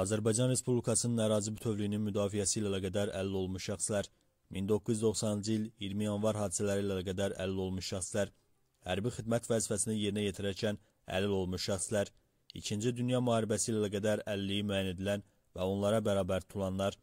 Azərbaycan Respublikasının ərazi bütövlüyünün müdafiəsi ilə əlaqədar əlil olmuş şəxslər, 1990-cı il 20 yanvar hadisələri ilə əlaqədar əlil olmuş şəxslər, hərbi xidmət vəzifəsini yerinə yetirərkən əlil olmuş şəxslər, 2-ci Dünya müharibəsi ilə əlaqədar əlilliyi müəyyən edilən və onlara bərabər tutulanlar,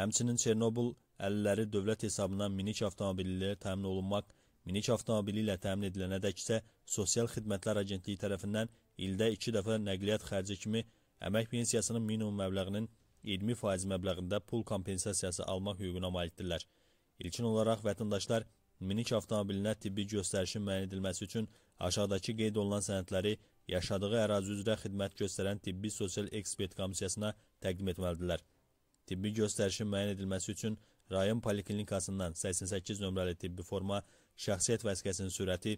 həmçinin Çernobıl əlilləri dövlət hesabından minik avtomobili ilə təmin olunmaq, minik avtomobili ilə təmin edilənədək isə Sosial Xidmətlər Agentliyi tərəfindən ildə iki dəfə nəqliyyat xərci kimi əmək pensiyasının minimum məbləğinin 20% məbləğində pul kompensasiyası almaq hüququna malikdirlər. İlkin olaraq vətəndaşlar minik avtomobilinə tibbi göstərişin müəyyən edilməsi üçün aşağıdakı qeyd olunan sənədləri yaşadığı ərazi üzrə xidmət göstərən Tibbi Sosial Ekspert Komissiyasına təqdim etməlidirlər. Tibbi göstərişin müəyyən edilməsi üçün rayon poliklinikasından 88 nömrəli tibbi forma, şəxsiyyət vəsiqəsinin sürəti,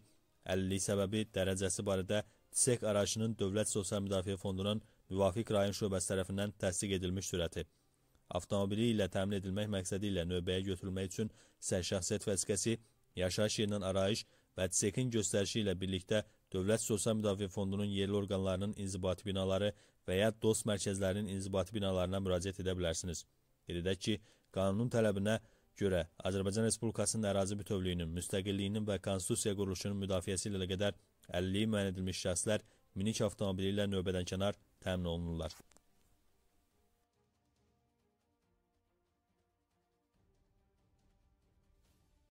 əlillik səbəbi, dərəcəsi barədə TİSEK araşının Dövlət Sosial Müdafiə Fondunun müvafiq rayon şöbəsi tərəfindən təsdiq edilmiş sürəti avtomobili ilə təmin edilmək məqsədi ilə növbəyə götürülmək üçün sər şəxsiyyət vəsiqəsi, yaşayış yerindən arayış və TSEK-in göstərişi ilə birlikdə Dövlət Sosial Müdafiə Fondunun yerli orqanlarının inzibati binaları və ya dost mərkəzlərinin inzibati binalarına müraciət edə bilərsiniz. Qeyd edək ki, qanunun tələbinə görə Azərbaycan Respublikasının ərazi bütövlüyünün, müstəqilliyinin və konstitusiya quruluşunun müdafiəsi ilə qədər əlilliyi müəyyən edilmiş şəxslər minik avtomobili ilə növbədənkənar təmin olunurlar.